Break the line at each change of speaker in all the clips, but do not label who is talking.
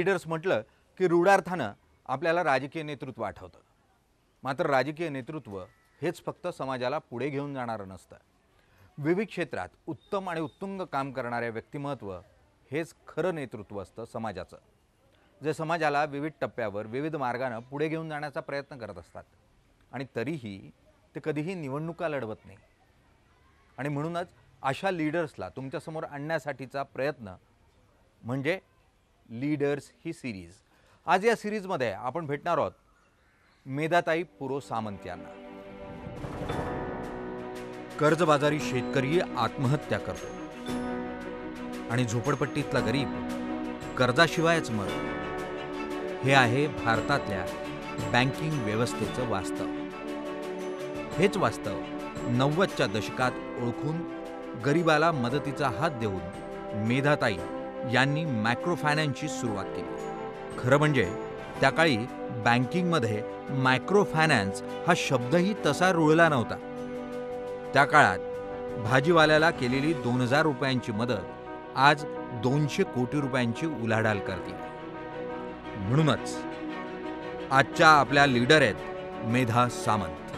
Leaders म्हटलं की रूढार्थानं आपल्याला राजकीय नेतृत्व आठवतं मात्र राजकीय नेतृत्व हेच फक्त समाजाला पुढे घेऊन जाणारं नसतं विविध क्षेत्रात उत्तम आणि उत्तुंग काम करणारे व्यक्तिमत्व हेच खरं नेतृत्व असतं समाजाचं जे समाजाला विविध टप्प्यावर विविध मार्गानं पुढे घेऊन जाण्याचा प्रयत्न करत असतात आणि तरीही ते कधीही निवडणुका लढवत नाही आणि म्हणूनच अशा लीडर्सला तुमच्यासमोर आणण्यासाठीचा प्रयत्न म्हणजे लीडर्स ही सिरीज आज या सिरीजमध्ये आपण भेटणार आहोत मेधाताई पुरो सामंत यांना कर्जबाजारी शेतकरी आत्महत्या करतो आणि झोपडपट्टीतला गरीब कर्जाशिवायच मरतो हे आहे भारतातल्या बँकिंग व्यवस्थेचं वास्तव हेच वास्तव नव्वदच्या दशकात ओळखून गरिबाला मदतीचा हात देऊन मेधाताई यांनी मॅक्रो फायनान्सची सुरुवात केली खरं म्हणजे त्या काळी बँकिंगमध्ये मायक्रो फायनान्स हा शब्दही तसा रुळला नव्हता त्या काळात भाजीवाल्याला केलेली दोन हजार रुपयांची मदत आज दोनशे कोटी रुपयांची उलाढाल करते म्हणूनच आजच्या आपल्या लीडर आहेत मेधा सामंत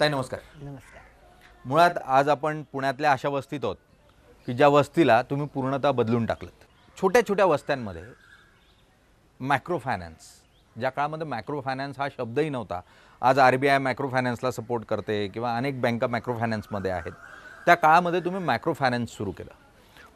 ताई नमस्कार नमस्कार मुळात आज आपण पुण्यातल्या अशा वस्तीत आहोत की ज्या वस्तीला तुम्ही पूर्णतः बदलून टाकलं छोट्या छोट्या वस्त्यांमध्ये मॅक्रो फायनान्स ज्या काळामध्ये मॅक्रो फायनान्स हा शब्दही नव्हता आज आर बी आय मायक्रो फायनान्सला सपोर्ट करते किंवा अनेक बँका मायक्रो फायनान्समध्ये आहेत त्या काळामध्ये तुम्ही मायक्रो फायनान्स सुरू केलं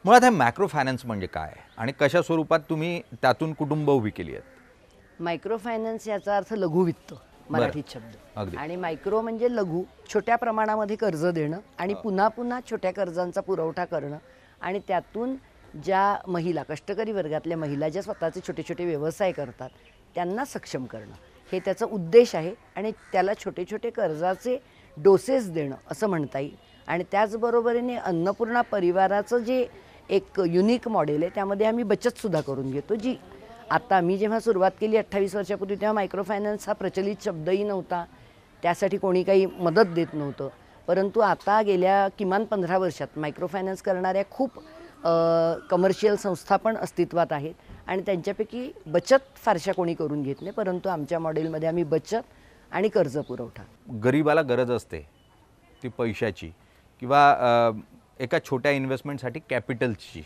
मुळात हे मॅक्रो फायनान्स म्हणजे काय आणि कशा स्वरूपात तुम्ही त्यातून कुटुंब उभी केली आहेत
मायक्रो फायनान्स याचा अर्थ लघुवित्त मराठीत
शब्द आणि
मायक्रो म्हणजे लघु छोट्या प्रमाणामध्ये कर्ज देणं आणि पुन्हा पुन्हा छोट्या कर्जांचा पुरवठा करणं आणि त्यातून ज्या महिला कष्टकरी वर्गातल्या महिला ज्या स्वतःचे छोटे छोटे व्यवसाय करतात त्यांना सक्षम करणं हे त्याचा उद्देश आहे आणि त्याला छोटे छोटे कर्जाचे डोसेस देणं असं म्हणता येईल आणि त्याचबरोबरीने अन्नपूर्णा परिवाराचं जे एक युनिक मॉडेल आहे त्यामध्ये आम्ही बचतसुद्धा करून घेतो जी आता मी जेव्हा सुरुवात केली अठ्ठावीस वर्षापूर्वी तेव्हा मायक्रो फायनान्स हा प्रचलित शब्दही नव्हता त्यासाठी कोणी काही मदत देत नव्हतं परंतु आता गेल्या किमान पंधरा वर्षात मायक्रो फायनान्स करणाऱ्या खूप कमर्शियल संस्था पण अस्तित्वात आहेत आणि त्यांच्यापैकी बचत फारशा कोणी करून घेत नाही परंतु आमच्या मॉडेलमध्ये आम्ही बचत आणि कर्ज पुरवठा
गरीबाला गरज असते ती पैशाची किंवा एका छोट्या इन्व्हेस्टमेंटसाठी कॅपिटलची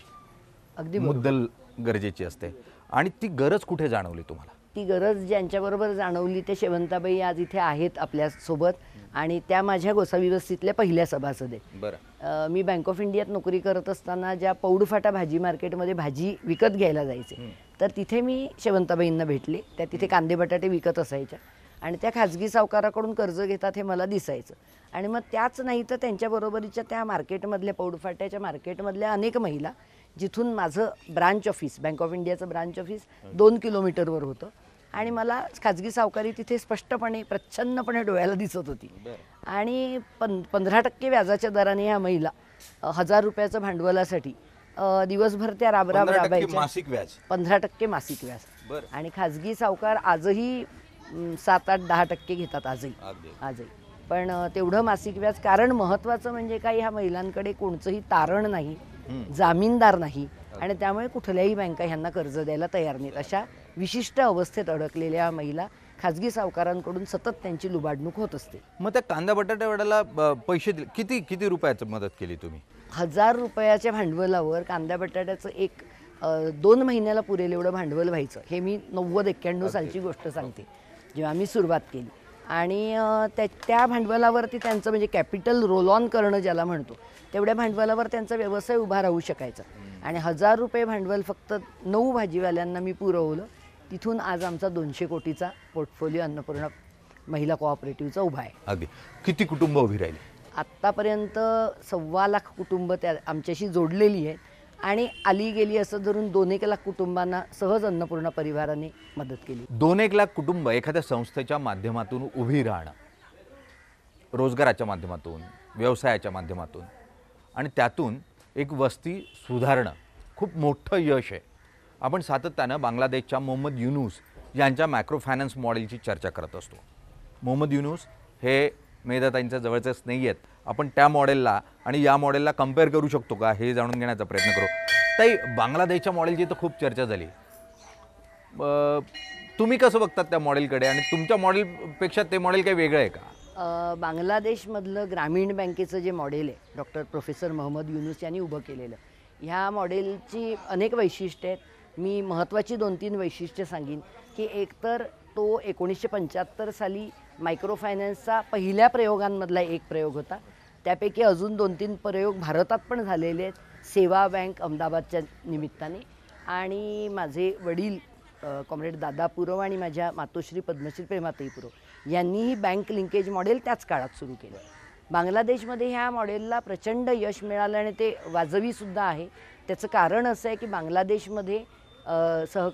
अगदी मुद्दल
गरजेची असते आणि ती गरज कुठे जाणवली तुम्हाला
ती गरज ज्यांच्याबरोबर जाणवली ते शेवंताबाई आज इथे आहेत आपल्यासोबत आणि त्या माझ्या गोसाविवस्तीतल्या पहिल्या सभासद
बरं
मी बँक ऑफ इंडियात नोकरी करत असताना ज्या पौडफाटा भाजी मार्केटमध्ये भाजी विकत घ्यायला जायचे तर तिथे मी शेवंताबाईंना भेटले त्या तिथे कांदे बटाटे विकत असायच्या आणि त्या खाजगी सावकाराकडून कर्ज घेतात हे मला दिसायचं आणि मग त्याच नाही तर त्यांच्याबरोबरीच्या त्या मार्केटमधल्या पौडफाट्याच्या मार्केटमधल्या अनेक महिला जिथून माझं ब्रांच ऑफिस बँक ऑफ इंडियाचं ब्रांच ऑफिस दोन किलोमीटरवर होतं आणि मला खाजगी सावकारी तिथे स्पष्टपणे प्रच्छन्नपणे डोळ्याला दिसत होती आणि पं पंधरा टक्के व्याजाच्या दराने ह्या महिला हजार रुपयाचं भांडवलासाठी दिवसभर त्या राबराब राबायच्या पंधरा टक्के मासिक
व्याज
आणि खाजगी सावकार आजही सात आठ दहा टक्के घेतात आजही आजही पण तेवढं मासिक व्याज कारण महत्त्वाचं म्हणजे काय ह्या महिलांकडे कोणचंही तारण नाही जामीनदार नाही आणि त्यामुळे कुठल्याही बँका ह्यांना कर्ज द्यायला तयार नाहीत अशा विशिष्ट अवस्थेत अडकलेल्या महिला खाजगी सावकारांकडून सतत त्यांची लुबाडणूक होत असते
मग त्या कांदा बटाटा पैसे किती किती रुपयाचं मदत केली तुम्ही
हजार रुपयाच्या भांडवलावर कांदा बटाट्याचं एक दोन महिन्याला पुरेल एवढं भांडवल व्हायचं हे मी नव्वद एक्क्याण्णव सालची गोष्ट सांगते जेव्हा आम्ही सुरुवात केली आणि त्या त्या भांडवलावरती त्यांचं म्हणजे कॅपिटल रोल ऑन करणं ज्याला म्हणतो तेवढ्या भांडवलावर त्यांचा व्यवसाय उभा राहू शकायचा आणि हजार रुपये भांडवल फक्त नऊ भाजीवाल्यांना मी पुरवलं तिथून आज आमचा दोनशे कोटीचा पोर्टफोलिओ अन्नपूर्ण महिला कोऑपरेटिव्हचा उभा आहे
अगदी किती कुटुंब उभी राहिली
आत्तापर्यंत सव्वा लाख कुटुंब त्या आमच्याशी जोडलेली आहेत आणि आली गेली असं धरून दोन एक लाख कुटुंबांना सहज अन्नपूर्ण परिवाराने मदत केली
दोन एक लाख कुटुंब एखाद्या संस्थेच्या माध्यमातून उभी राहणं रोजगाराच्या माध्यमातून व्यवसायाच्या माध्यमातून आणि त्यातून एक वस्ती सुधारणं खूप मोठं यश आहे आपण सातत्यानं बांगलादेशच्या मोहम्मद युनूस यांच्या मायक्रो फायनान्स मॉडेलची चर्चा करत असतो मोहम्मद युनूस हे मेदाताईंच्या जवळचे स्नेही आहेत आपण त्या मॉडेलला आणि या मॉडेलला कम्पेअर करू शकतो का हे जाणून घेण्याचा प्रयत्न करू ताई बांगलादेशच्या मॉडेलची तर खूप चर्चा झाली तुम्ही कसं बघतात त्या मॉडेलकडे आणि तुमच्या मॉडेलपेक्षा ते मॉडेल काही वेगळं आहे
का बांगलादेशमधलं ग्रामीण बँकेचं जे मॉडेल आहे डॉक्टर प्रोफेसर मोहम्मद युनुस यांनी उभं केलेलं ह्या मॉडेलची अनेक वैशिष्ट्य आहेत मी महत्त्वाची दोन तीन वैशिष्ट्य सांगेन की एकतर तो एकोणीसशे पंच्याहत्तर साली मायक्रो फायनान्सचा पहिल्या प्रयोगांमधला एक प्रयोग होता त्यापैकी अजून दोन तीन प्रयोग भारतात पण झालेले आहेत सेवा बँक अहमदाबादच्या निमित्ताने आणि माझे वडील कॉम्रेड दादा पुरव आणि माझ्या मातोश्री पद्मश्री प्रेमाताई पुरव यांनीही बँक लिंकेज मॉडेल त्याच काळात सुरू केलं बांगलादेशमध्ये ह्या मॉडेलला प्रचंड यश मिळालं आणि ते वाजवीसुद्धा आहे त्याचं कारण असं आहे की बांगलादेशमध्ये सह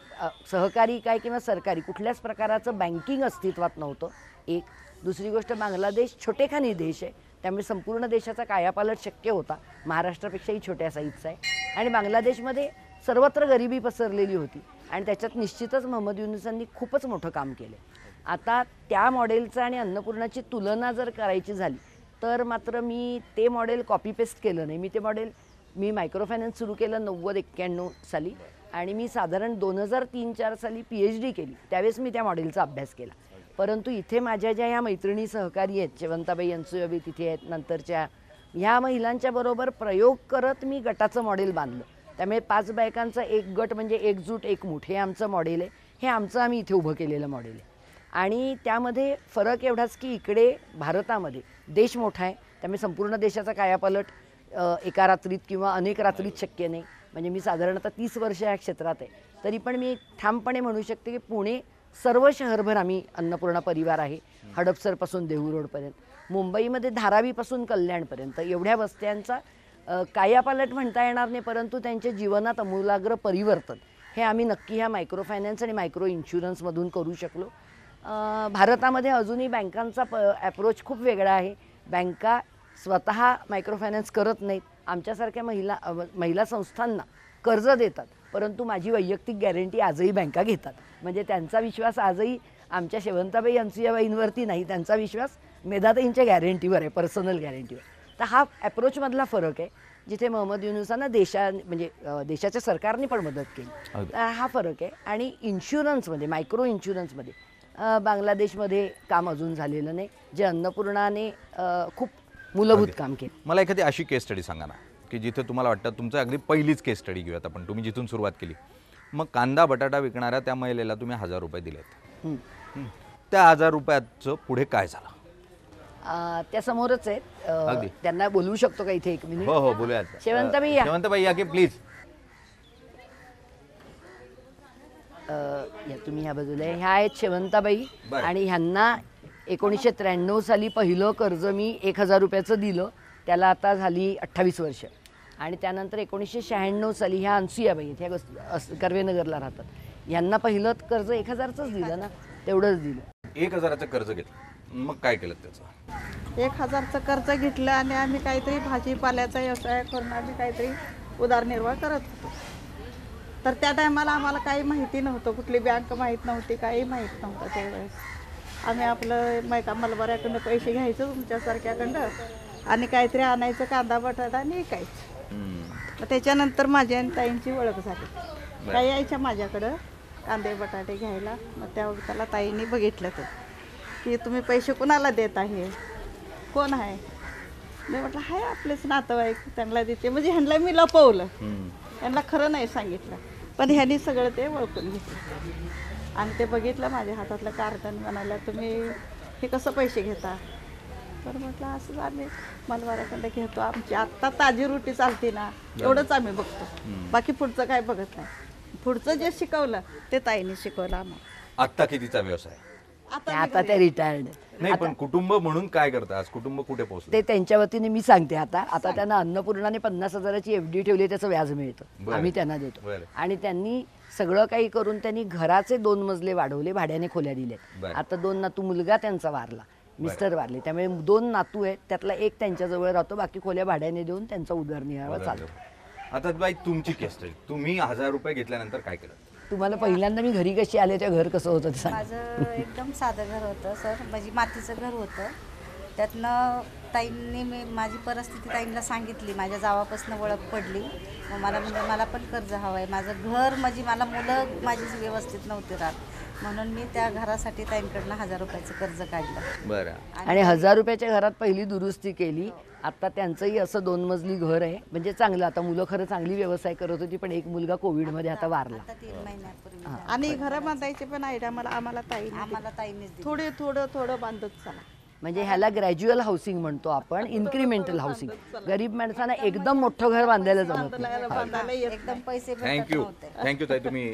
सहकारी काय किंवा सरकारी कुठल्याच प्रकाराचं बँकिंग अस्तित्वात नव्हतं एक दुसरी गोष्ट बांगलादेश छोटेखानी देश आहे त्यामुळे संपूर्ण देशाचा कायापालट शक्य होता महाराष्ट्रापेक्षाही छोट्या साईजचा आहे आणि बांगलादेशमध्ये सर्वत्र गरिबी पसरलेली होती आणि त्याच्यात निश्चितच मोहम्मद युनुसांनी खूपच मोठं काम केलं आता त्या मॉडेलचं आणि अन्नपूर्णाची तुलना जर करायची झाली तर मात्र मी ते मॉडेल कॉपी पेस्ट केलं नाही मी ते मॉडेल मी मायक्रो फायनान्स सुरू केलं नव्वद एक्क्याण्णव साली आणि मी साधारण दोन हजार तीन चार साली पी एच डी केली त्यावेळेस मी त्या मॉडेलचा अभ्यास केला परंतु इथे माझ्या ज्या या मैत्रिणी सहकारी आहेत जवंताबाई बी तिथे आहेत नंतरच्या ह्या महिलांच्या बरोबर प्रयोग करत मी गटाचं मॉडेल बांधलं त्यामुळे पाच बायकांचा एक गट म्हणजे एकजूट एकमूठ हे आमचं मॉडेल आहे हे आमचं आम्ही इथे उभं केलेलं मॉडेल आहे आणि त्यामध्ये फरक एवढाच की इकडे भारतामध्ये देश मोठा आहे त्यामुळे संपूर्ण देशाचा कायापालट एका रात्रीत किंवा अनेक रात्रीत शक्य नाही म्हणजे मी साधारणतः तीस वर्ष या क्षेत्रात आहे तरी पण मी ठामपणे म्हणू शकते की पुणे सर्व शहरभर आम्ही अन्नपूर्णा परिवार आहे हडपसरपासून देहू रोडपर्यंत मुंबईमध्ये धारावीपासून कल्याणपर्यंत एवढ्या वस्त्यांचा कायापालट म्हणता येणार नाही परंतु त्यांच्या जीवनात अमूलाग्र परिवर्तन हे आम्ही नक्की ह्या मायक्रो फायनान्स आणि मायक्रो इन्शुरन्समधून करू शकलो भारतामध्ये अजूनही बँकांचा प ॲप्रोच खूप वेगळा आहे बँका स्वतः मायक्रो फायनान्स करत नाहीत आमच्यासारख्या महिला महिला संस्थांना कर्ज देतात परंतु माझी वैयक्तिक गॅरंटी आजही बँका घेतात म्हणजे त्यांचा विश्वास आजही आमच्या शेवंताबाई यांची या बाईंवरती नाही त्यांचा विश्वास मेधाताईंच्या गॅरंटीवर आहे पर्सनल गॅरंटीवर तर हा ॲप्रोचमधला फरक आहे जिथे मोहम्मद युनुसांना देशा म्हणजे देशाच्या सरकारने पण मदत केली हा फरक आहे आणि इन्शुरन्समध्ये मायक्रो इन्शुरन्समध्ये बांगलादेशमध्ये काम अजून झालेलं नाही जे अन्नपूर्णाने खूप मूलभूत काम केलं
मला एखादी अशी केस स्टडी सांगा ना की जिथे तुम्हाला वाटतं तुमचं अगदी पहिलीच केस स्टडी घेऊयात आपण तुम्ही जिथून सुरुवात केली मग कांदा बटाटा विकणाऱ्या त्या महिलेला तुम्ही हजार रुपये दिलेत त्या हजार रुपयाच पुढे काय
झालं त्या समोरच आहेत त्यांना बोलवू शकतो का इथे एक मिनिट हो हो बोलूया शेवंताबाई शेवंतबाई या की प्लीज या तुम्ही ह्या बाजूला ह्या आहेत शेवंताबाई आणि ह्यांना एकोणीसशे त्र्याण्णव साली पहिलं कर्ज मी एक हजार रुपयाचं दिलं त्याला आता झाली अठ्ठावीस वर्ष आणि त्यानंतर एकोणीसशे शहाण्णव साली ह्या अनसुयाबाई आहेत ह्या कर्वेनगरला राहतात यांना पहिलं कर्ज एक हजारचंच दिलं ना तेवढंच
दिलं एक हजाराचं कर्ज घेतलं मग काय केलं त्याचं
एक हजारचं कर्ज घेतलं आणि आम्ही काहीतरी भाजीपाल्याचा व्यवसाय करून आम्ही काहीतरी उदारनिर्वाह करत होतो तर त्या टायमाला आम्हाला काही माहिती नव्हतं कुठली बँक माहीत नव्हती काही माहीत नव्हतं त्यावेळेस आम्ही आपलं मैका मलबाऱ्याकडनं पैसे घ्यायचो तुमच्यासारख्याकडनं आणि काहीतरी आणायचं कांदा बटाटा आणि विकायचं त्याच्यानंतर माझ्या आणि ताईंची ओळख झाली ताई यायच्या माझ्याकडं कांदे बटाटे घ्यायला मग त्या त्याला ताईंनी बघितलं तर की तुम्ही पैसे कुणाला देत आहे कोण आहे मी म्हटलं हाय आपलेच नातेवाईक त्यांना देते म्हणजे ह्यांना मी लपवलं त्यांना खरं नाही सांगितलं पण ह्यांनी सगळं ते ओळखून घेतलं आणि ते बघितलं माझ्या हातातलं कार्टन म्हणाल्या तुम्ही हे कसं पैसे घेता तर म्हटलं असंच आम्ही मालवाराकडे घेतो आमची आत्ता ताजी रोटी चालते ना एवढंच आम्ही बघतो बाकी पुढचं काय बघत नाही पुढचं जे शिकवलं ते ताईने शिकवलं आम्हाला
आत्ता कितीचा व्यवसाय
आता ते रिटायर्ड नाही पण
कुटुंब म्हणून काय करतात कुटुंब कुठे पोहोचत ते
त्यांच्या वतीने
मी सांगते आता आता त्यांना अन्नपूर्णाने पन्नास हजाराची एफ डी ठेवली त्याचं व्याज मिळतं आम्ही त्यांना देतो आणि त्यांनी सगळं काही करून त्यांनी घराचे दोन मजले वाढवले भाड्याने खोल्या दिल्या आता दोन नातू मुलगा त्यांचा वारला मिस्टर वारले त्यामुळे दोन नातू आहेत त्यातला एक त्यांच्याजवळ राहतो बाकी खोल्या भाड्याने देऊन त्यांचा उदरनिर्वाह चालतो
आता बाई तुमची केस तुम्ही हजार रुपये घेतल्यानंतर काय केलं
तुम्हाला पहिल्यांदा मी घरी कशी आले त्या घर कसं होतं ते
माझं एकदम साधं घर होतं सर म्हणजे मातीचं घर होतं त्यातनं ताईंनी मी माझी परिस्थिती ताईंना सांगितली माझ्या जावापासून ओळख पडली मग मला म्हणजे मला पण कर्ज हवं आहे माझं घर म्हणजे मला मुलं माझी व्यवस्थित नव्हती राहत म्हणून मी त्या घरासाठी त्यांकडनं हजार रुपयाचं कर्ज काढलं बरं आणि
हजार रुपयाच्या घरात पहिली दुरुस्ती केली आता त्यांचंही असं दोन मजली घर आहे म्हणजे चांगलं आता मुलं खरं चांगली व्यवसाय करत होती पण एक मुलगा कोविड मध्ये आता
वारला आणि घर बांधायचे पण आयडिया मला आम्हाला ताई आम्हाला ताईनेच थोडे थोडं थोडं बांधत चला
म्हणजे ह्याला ग्रॅज्युअल हाऊसिंग म्हणतो आपण इन्क्रीमेंटल हाऊसिंग गरीब माणसांना एकदम मोठं घर बांधायला जमत
एकदम पैसे थँक्यू
थँक्यू ताई तुम्ही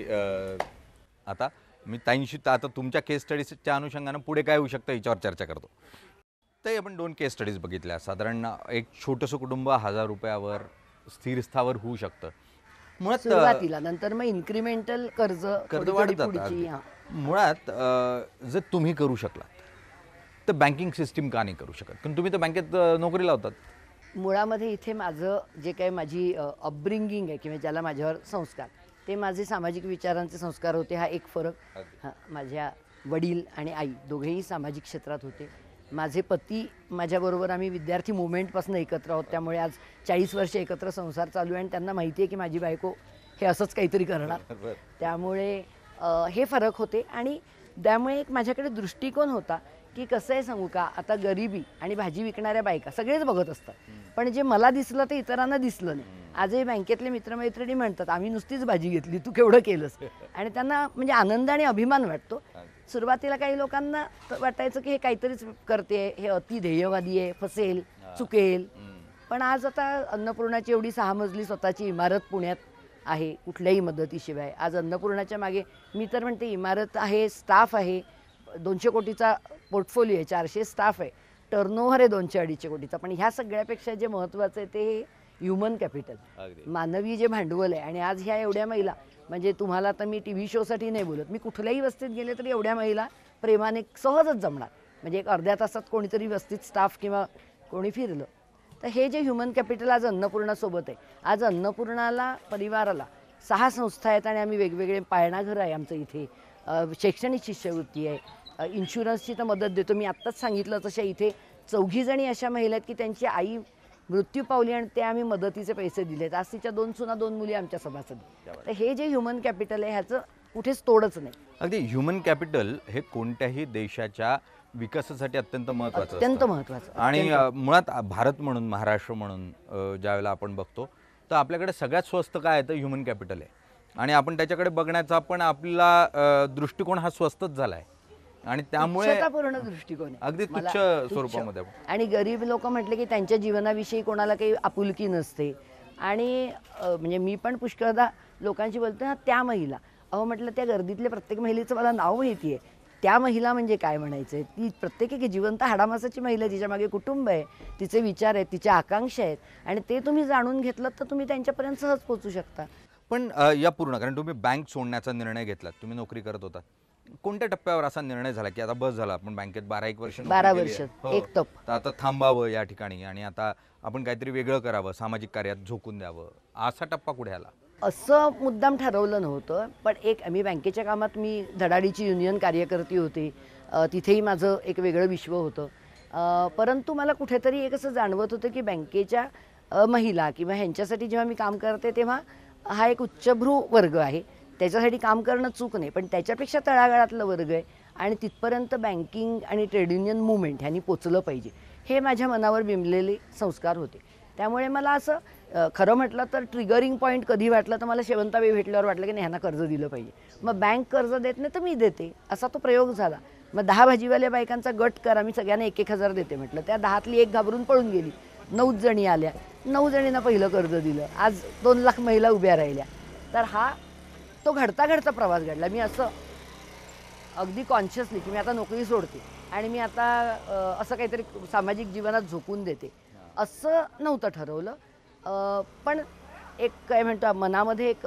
आता मी ताईंशी आता तुमच्या केस स्टडीजच्या अनुषंगानं पुढे काय होऊ शकतं याच्यावर चर्चा करतो ते आपण दोन केस स्टडीज बघितल्या साधारण एक छोटंसं कुटुंब हजार रुपयावर स्थिरस्थावर होऊ शकतं मुळात सुरुवातीला
नंतर मग इन्क्रिमेंटल कर्ज कर्ज वाढतात
मुळात जर तुम्ही करू शकलात तर बँकिंग सिस्टीम का नाही करू शकत कारण तुम्ही तर बँकेत नोकरी लावतात
मुळामध्ये इथे माझं जे काही माझी अपब्रिंगिंग आहे किंवा ज्याला माझ्यावर संस्कार ते माझे सामाजिक विचारांचे संस्कार होते हा एक फरक हा माझ्या वडील आणि आई दोघेही सामाजिक क्षेत्रात होते माझे पती माझ्याबरोबर आम्ही विद्यार्थी मुवमेंटपासून एकत्र आहोत त्यामुळे आज चाळीस वर्ष एकत्र संसार चालू आहे आणि त्यांना माहिती आहे की माझी बायको हे असंच काहीतरी करणार त्यामुळे हे फरक होते आणि त्यामुळे एक माझ्याकडे दृष्टिकोन होता की कसं आहे सांगू का आता गरिबी आणि भाजी विकणाऱ्या बायका सगळेच बघत असतात पण जे मला दिसलं ते इतरांना दिसलं नाही आजही बँकेतले मित्रमैत्रिणी म्हणतात आम्ही नुसतीच भाजी घेतली तू केवढं केलंस आणि त्यांना म्हणजे आनंद आणि अभिमान वाटतो सुरुवातीला काही लोकांना वाटायचं की हे काहीतरीच करते हे अति ध्येयवादी आहे फसेल चुकेल पण आज आता अन्नपूर्णाची एवढी सहा मजली स्वतःची इमारत पुण्यात आहे कुठल्याही मदतीशिवाय आज अन्नपूर्णाच्या मागे मी तर म्हणते इमारत आहे स्टाफ आहे दोनशे कोटीचा पोर्टफोलिओ आहे चारशे स्टाफ आहे टर्नओव्हर आहे दोनशे अडीचशे कोटीचा पण ह्या सगळ्यापेक्षा जे महत्त्वाचं आहे ते ह्युमन कॅपिटल मानवी जे भांडवल आहे आणि आज ह्या एवढ्या महिला म्हणजे तुम्हाला तर मी टी व्ही शोसाठी नाही बोलत मी कुठल्याही वस्तीत गेले तरी एवढ्या महिला प्रेमाने सहजच जमणार म्हणजे एक अर्ध्या तासात कोणीतरी वस्तीत स्टाफ किंवा कोणी फिरलं तर हे जे ह्युमन कॅपिटल आज अन्नपूर्णासोबत आहे आज अन्नपूर्णाला परिवाराला सहा संस्था आहेत आणि आम्ही वेगवेगळे पाळणाघर आहे आमचं इथे शैक्षणिक शिष्यवृत्ती आहे इन्शुरन्सची तर मदत देतो मी आत्ताच सांगितलं तशा इथे चौघीजणी अशा महिला आहेत की त्यांची आई मृत्यू पावली आणि ते आम्ही मदतीचे पैसे दिलेत आज तिच्या दोन सुना दोन मुली आमच्या सभासद तर हे जे ह्युमन कॅपिटल आहे ह्याचं कुठेच तोडच नाही
अगदी ह्युमन कॅपिटल हे कोणत्याही देशाच्या विकासासाठी अत्यंत महत्वाचं अत्यंत महत्वाचं आणि मुळात भारत म्हणून महाराष्ट्र म्हणून ज्यावेळेला आपण बघतो तर आपल्याकडे सगळ्यात स्वस्त काय आहे तर ह्युमन कॅपिटल आहे आणि आपण त्याच्याकडे बघण्याचा पण आपला दृष्टिकोन हा स्वस्तच झाला आहे आणि त्यामुळे
दृष्टिकोन अगदी तुच्छ स्वरूपामध्ये आणि गरीब लोक म्हटले की त्यांच्या जीवनाविषयी कोणाला काही आपुलकी नसते आणि म्हणजे मी पण पुष्कळदा लोकांशी बोलते ना त्या महिला अहो म्हटलं त्या गर्दीतल्या प्रत्येक महिलेचं मला नाव माहिती त्या महिला म्हणजे काय म्हणायचं आहे ती प्रत्येक एक जिवंत हाडामासाची महिला तिच्या जिच्या मागे कुटुंब आहे तिचे विचार आहेत तिच्या आकांक्षा आहेत आणि ते तुम्ही जाणून घेतलं तर तुम्ही त्यांच्यापर्यंत सहज पोचू शकता
पण या पूर्ण कारण तुम्ही बँक सोडण्याचा निर्णय घेतलात तुम्ही नोकरी करत होता कोणत्या टप्प्यावर असा निर्णय झाला की आता बस झाला आपण बँकेत बारा हो. एक वर्ष बारा वर्ष एक टप आता थांबावं या ठिकाणी आणि आता आपण काहीतरी वेगळं करावं सामाजिक कार्यात झोकून द्यावं असा टप्पा कुठे आला
असं मुद्दाम ठरवलं नव्हतं पण एक मी बँकेच्या कामात मी धडाडीची युनियन कार्यकर्ती होती तिथेही माझं एक वेगळं विश्व होतं परंतु मला कुठेतरी एक असं जाणवत होतं की बँकेच्या महिला किंवा ह्यांच्यासाठी जेव्हा मी काम करते तेव्हा हा एक उच्चभ्रू वर्ग आहे त्याच्यासाठी काम करणं चूक नाही पण त्याच्यापेक्षा तळागाळातलं वर्ग आहे आणि तिथपर्यंत बँकिंग आणि ट्रेड युनियन मुवमेंट ह्यांनी पोचलं पाहिजे हे माझ्या मनावर बिंबलेले संस्कार होते त्यामुळे मला असं खरं म्हटलं तर ट्रिगरिंग पॉईंट कधी वाटलं तर मला शेवंताबाई भेटल्यावर वाटलं की नाही ह्यांना कर्ज दिलं पाहिजे मग बँक कर्ज देत नाही तर मी देते असा तो प्रयोग झाला मग दहा भाजीवाल्या बायकांचा गट करा मी सगळ्यांना एक एक हजार देते म्हटलं त्या दहातली एक घाबरून पळून गेली नऊ जणी आल्या नऊ जणींना पहिलं कर्ज दिलं आज दोन लाख महिला उभ्या राहिल्या तर हा तो घडता घडता प्रवास घडला मी असं अगदी कॉन्शियसली की मी आता नोकरी सोडते आणि मी आता असं काहीतरी सामाजिक जीवनात झोकून देते असं नव्हतं ठरवलं पण एक काय म्हणतो मनामध्ये एक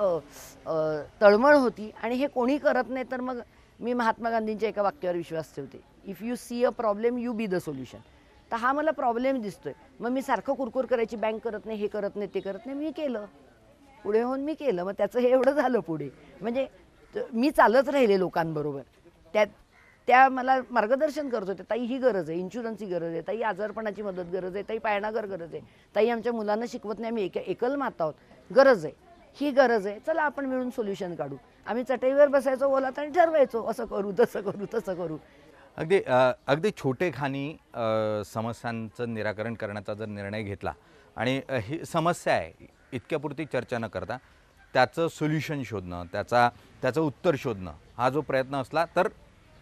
तळमळ होती आणि हे कोणी करत नाही तर मग मी महात्मा गांधींच्या एका वाक्यावर विश्वास ठेवते if you see a problem you be the solution तर हा मला प्रॉब्लेम दिसतोय मग मी सारखं कुरकुर करायची बँक करत नाही हे करत नाही ते करत नाही मी केलं पुढे होऊन मी केलं मग त्याचं हे एवढं झालं पुढे म्हणजे मी चालत राहिले लोकांबरोबर त्या त्या मला मार्गदर्शन करत होते ताई ही गरज आहे इन्शुरन्सची गरज आहे ताई आजारपणाची मदत गरज आहे ताई पाळणागर गरज आहे ताई आमच्या मुलांना शिकवत नाही आम्ही एक एकल माता आहोत गरज आहे ही गरज आहे चला आपण मिळून सोल्युशन काढू आम्ही चटईवर बसायचो बोलात आणि ठरवायचो असं करू तसं करू तसं करू
अगदी अगदी छोटे खाणी समस्यांचं निराकरण करण्याचा जर निर्णय घेतला आणि ही समस्या आहे इतक्यापुरती चर्चा न करता त्याचं सोल्युशन शोधणं त्याचा त्याचं उत्तर शोधणं हा जो प्रयत्न असला तर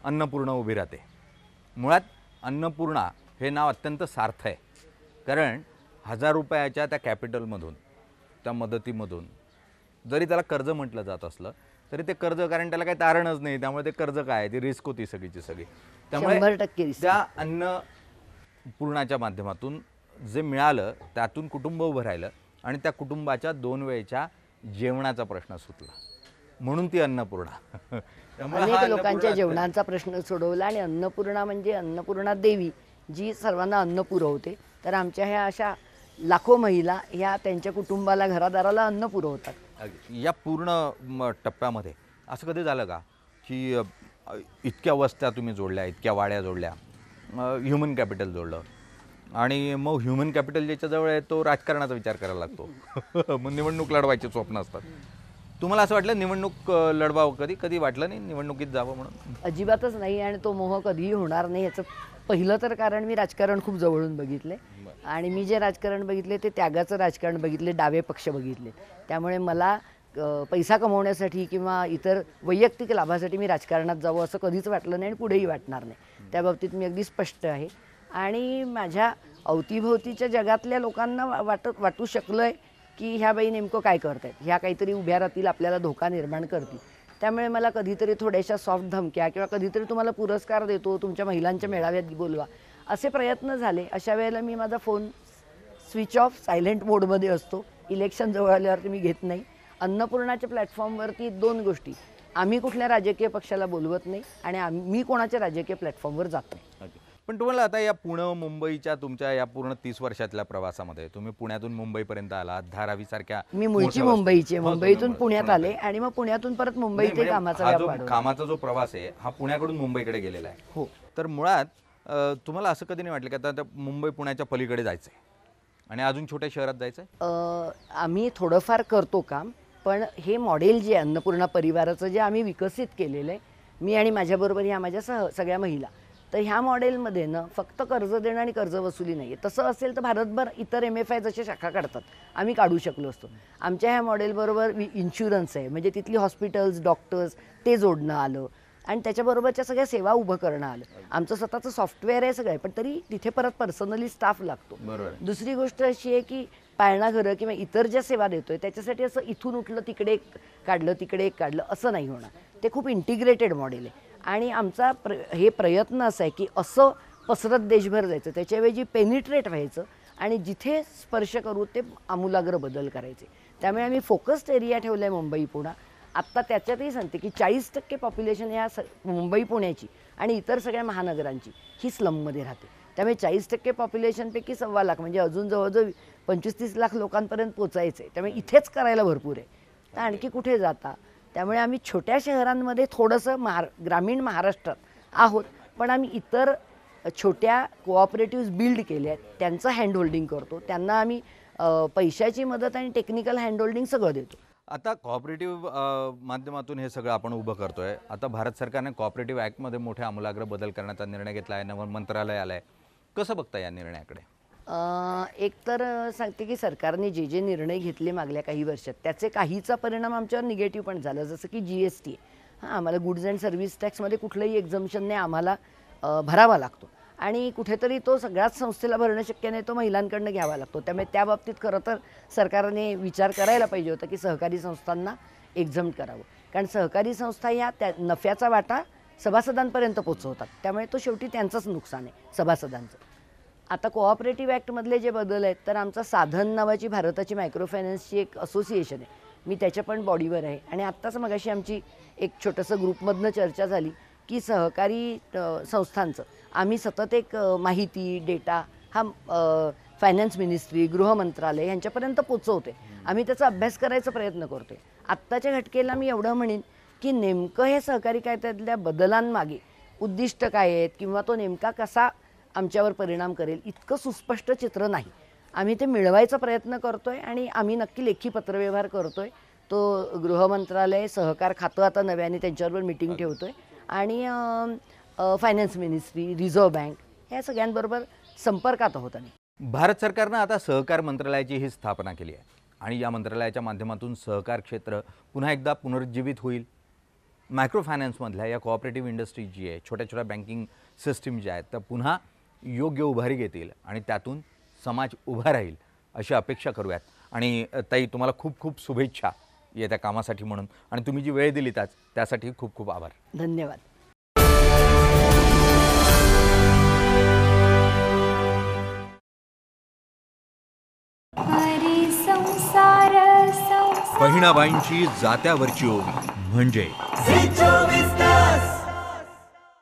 अन्नपूर्णा उभी राहते मुळात अन्नपूर्णा हे नाव अत्यंत सार्थ आहे कारण हजार रुपयाच्या त्या कॅपिटलमधून त्या मदतीमधून जरी त्याला कर्ज म्हटलं जात असलं तरी ते कर्ज कारण त्याला काही तारणच नाही त्यामुळे ते कर्ज काय ती रिस्क होती सगळीची सगळी त्यामुळे त्या अन्नपूर्णाच्या माध्यमातून जे मिळालं त्यातून कुटुंब उभं राहिलं आणि त्या कुटुंबाच्या दोन वेळेच्या जेवणाचा प्रश्न सुटला म्हणून ती अन्नपूर्णा अनेक लोकांच्या जेवणाचा
प्रश्न सोडवला आणि अन्नपूर्णा म्हणजे अन्नपूर्णा देवी जी सर्वांना अन्न पुरवते तर आमच्या ह्या अशा लाखो महिला ह्या त्यांच्या कुटुंबाला घरादाराला अन्न पुरवतात
या पूर्ण टप्प्यामध्ये असं कधी झालं का की इतक्या वस्त्या तुम्ही जोडल्या इतक्या वाड्या जोडल्या ह्युमन कॅपिटल जोडलं आणि मग ह्युमन कॅपिटल ज्याच्याजवळ आहे तो राजकारणाचा विचार करायला लागतो मग निवडणूक लढवायचे स्वप्न असतात तुम्हाला असं वाटलं निवडणूक लढवावं कधी कधी वाटलं नाही निवडणुकीत जावं म्हणून
अजिबातच नाही आणि तो मोह कधीही होणार नाही याचं पहिलं तर कारण मी राजकारण खूप जवळून बघितले आणि मी जे राजकारण बघितले ते त्यागाचं राजकारण बघितले डावे पक्ष बघितले त्यामुळे मला पैसा कमवण्यासाठी किंवा इतर वैयक्तिक लाभासाठी मी राजकारणात जावं असं कधीच वाटलं नाही आणि पुढेही वाटणार नाही त्या बाबतीत मी अगदी स्पष्ट आहे आणि माझ्या अवतीभोवतीच्या जगातल्या लोकांना वाटत वाटू शकलं आहे की ह्या बाई नेमकं काय करत आहेत ह्या काहीतरी उभ्या राहतील आपल्याला धोका निर्माण करतील त्यामुळे मला कधीतरी थोड्याशा सॉफ्ट धमक्या किंवा कधीतरी तुम्हाला पुरस्कार देतो तुमच्या महिलांच्या मेळाव्यात बोलवा असे प्रयत्न झाले अशा वेळेला मी माझा फोन स्विच ऑफ सायलेंट मोडमध्ये असतो इलेक्शन जवळ आल्यावरती मी घेत नाही अन्नपूर्णाच्या प्लॅटफॉर्मवरती दोन गोष्टी आम्ही कुठल्या राजकीय पक्षाला बोलवत नाही आणि आम्ही कोणाच्या राजकीय प्लॅटफॉर्मवर जात
नाही पण तुम्हाला आता या पुणे मुंबईच्या तुमच्या या पूर्ण तीस वर्षातल्या प्रवासामध्ये तुम्ही पुण्यातून मुंबईपर्यंत आलात धारावी सारख्या मी मुळची
मुंबईची हो, मुंबईतून पुण्यात आले आणि मग पुण्यातून परत मुंबई ते म्हणजे कामाचा
कामाचा जो प्रवास आहे हा पुण्याकडून मुंबईकडे गेलेला आहे हो तर मुळात तुम्हाला असं कधी नाही वाटलं की आता मुंबई पुण्याच्या पलीकडे जायचं आणि अजून छोट्या शहरात
जायचं आम्ही थोडंफार करतो काम पण हे मॉडेल जे अन्नपूर्णा परिवाराचं जे आम्ही विकसित केलेलं आहे मी आणि माझ्याबरोबर ह्या माझ्या सह सगळ्या महिला तर ह्या मॉडेलमध्ये ना फक्त कर्ज देणं आणि कर्ज वसुली नाही आहे तसं असेल तर भारतभर इतर एम एफ आय जसे शाखा काढतात आम्ही काढू शकलो असतो आमच्या ह्या मॉडेलबरोबर इन्शुरन्स आहे म्हणजे तिथली हॉस्पिटल्स डॉक्टर्स ते जोडणं आलं आणि त्याच्याबरोबरच्या सगळ्या सेवा उभं करणं आलं आमचं स्वतःचं सॉफ्टवेअर आहे सगळं पण तरी तिथे परत पर्सनली स्टाफ लागतो दुसरी गोष्ट अशी आहे की पाळणा घरं किंवा इतर ज्या सेवा देतोय त्याच्यासाठी असं इथून उठलं तिकडे एक काढलं तिकडे एक काढलं असं नाही होणार ते खूप इंटिग्रेटेड मॉडेल आहे आणि आमचा प्र हे प्रयत्न असा आहे की असं पसरत देशभर जायचं त्याच्याऐवजी पेनिट्रेट व्हायचं आणि जिथे स्पर्श करू ते आमूलाग्र बदल करायचे त्यामुळे आम्ही फोकस्ड एरिया ठेवला आहे मुंबई पुणा आत्ता त्याच्यातही सांगते की चाळीस टक्के पॉप्युलेशन या स मुंबई पुण्याची आणि इतर सगळ्या महानगरांची ही स्लममध्ये राहते त्यामुळे चाळीस टक्के पॉप्युलेशनपैकी सव्वा लाख म्हणजे अजून जवळजवळ पंचवीस तीस लाख लोकांपर्यंत पोचायचं आहे त्यामुळे इथेच करायला भरपूर आहे तर आणखी कुठे जाता त्यामुळे आम्ही छोट्या शहरांमध्ये थोडंसं महार ग्रामीण महाराष्ट्रात आहोत पण आम्ही इतर छोट्या कोऑपरेटिव्ह बिल्ड केल्या आहेत त्यांचं हँडहोल्डिंग करतो त्यांना आम्ही पैशाची मदत आणि टेक्निकल हँडहोल्डिंग सगळं देतो
आता कॉपरेटिव्ह माध्यमातून हे सगळं आपण उभं करतो आहे आता भारत सरकारने कॉपरेटिव्ह ॲक्टमध्ये मोठ्या आमूलाग्र बदल करण्याचा निर्णय घेतला आहे नवं मंत्रालय आलं आहे कसं बघता या निर्णयाकडे
एक तर सांगते की सरकारने जे जे निर्णय घेतले मागल्या काही वर्षात त्याचे काहीचा परिणाम आमच्यावर निगेटिव्ह पण झाला जसं की जी एस टी हां आम्हाला गुड्स अँड सर्व्हिस टॅक्समध्ये कुठलंही एक्झम्शनने आम्हाला भरावा लागतो आणि कुठेतरी तो सगळ्याच संस्थेला भरणं शक्य नाही तो महिलांकडनं घ्यावा लागतो त्यामुळे त्या बाबतीत खरं तर सरकारने विचार करायला पाहिजे होता की सहकारी संस्थांना एक्झम करावं कारण सहकारी संस्था या त्या नफ्याचा वाटा सभासदांपर्यंत पोचवतात त्यामुळे तो शेवटी त्यांचंच नुकसान आहे सभासदांचं आता कोऑपरेटिव्ह ॲक्टमधले जे बदल आहेत तर आमचा साधन नावाची भारताची मायक्रो फायनान्सची एक असोसिएशन आहे मी त्याच्या पण बॉडीवर आहे आणि आत्ताच मगाशी आमची एक छोटंसं ग्रुपमधनं चर्चा झाली की सहकारी संस्थांचं आम्ही सतत एक माहिती डेटा हा फायनान्स मिनिस्ट्री गृह मंत्रालय यांच्यापर्यंत पोचवते आम्ही त्याचा अभ्यास करायचा प्रयत्न करतोय आत्ताच्या घटकेला मी एवढं म्हणेन की नेमकं हे सहकारी कायद्यातल्या बदलांमागे उद्दिष्ट काय आहेत किंवा तो नेमका कसा आमच्यावर परिणाम करेल इतकं सुस्पष्ट चित्र नाही आम्ही ते मिळवायचा प्रयत्न करतो आहे आणि आम्ही नक्की लेखी पत्रव्यवहार करतो आहे तो गृहमंत्रालय सहकार खातं आता नव्याने त्यांच्याबरोबर मिटिंग ठेवतो आहे आणि फायनान्स मिनिस्ट्री रिझर्व्ह बँक ह्या सगळ्यांबरोबर संपर्कात आहोत आम्ही
भारत सरकारनं आता सहकार मंत्रालयाची ही स्थापना केली आहे आणि या मंत्रालयाच्या माध्यमातून सहकार क्षेत्र पुन्हा एकदा पुनरुज्जीवित होईल मायक्रो फायनान्समधल्या या कोऑपरेटिव्ह इंडस्ट्री जी आहे छोट्या छोट्या बँकिंग सिस्टीम ज्या आहेत त्या पुन्हा योग्य उभारी घेतील आणि त्यातून समाज उभा राहील अशी अपेक्षा करूयात आणि ताई तुम्हाला खूप खूप शुभेच्छा येत्या कामासाठी म्हणून आणि तुम्ही जी वेळ दिली त्याच त्यासाठी खूप खूप आभार धन्यवाद बहिणाबाईंची जात्यावरची ओवी
म्हणजे